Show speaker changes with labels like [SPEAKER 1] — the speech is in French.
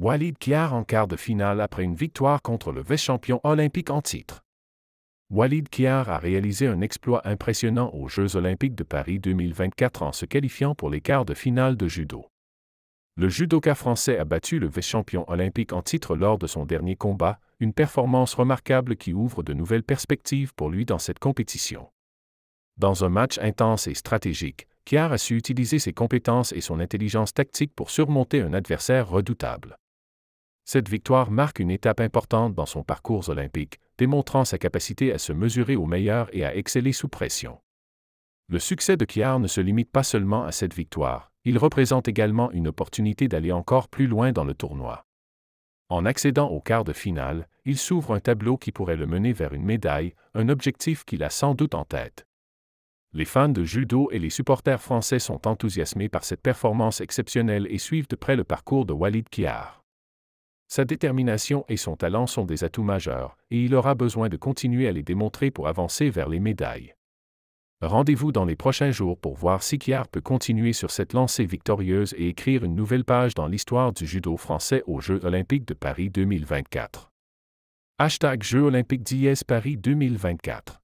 [SPEAKER 1] Walid Kiar en quart de finale après une victoire contre le vice-champion olympique en titre. Walid Kiar a réalisé un exploit impressionnant aux Jeux olympiques de Paris 2024 en se qualifiant pour les quarts de finale de judo. Le judoka français a battu le vice-champion olympique en titre lors de son dernier combat, une performance remarquable qui ouvre de nouvelles perspectives pour lui dans cette compétition. Dans un match intense et stratégique, Kiar a su utiliser ses compétences et son intelligence tactique pour surmonter un adversaire redoutable. Cette victoire marque une étape importante dans son parcours olympique, démontrant sa capacité à se mesurer au meilleur et à exceller sous pression. Le succès de Kiar ne se limite pas seulement à cette victoire, il représente également une opportunité d'aller encore plus loin dans le tournoi. En accédant au quart de finale, il s'ouvre un tableau qui pourrait le mener vers une médaille, un objectif qu'il a sans doute en tête. Les fans de judo et les supporters français sont enthousiasmés par cette performance exceptionnelle et suivent de près le parcours de Walid Kiar. Sa détermination et son talent sont des atouts majeurs, et il aura besoin de continuer à les démontrer pour avancer vers les médailles. Rendez-vous dans les prochains jours pour voir si Kiar peut continuer sur cette lancée victorieuse et écrire une nouvelle page dans l'histoire du judo français aux Jeux olympiques de Paris 2024. Hashtag Jeux olympiques d'IS Paris 2024.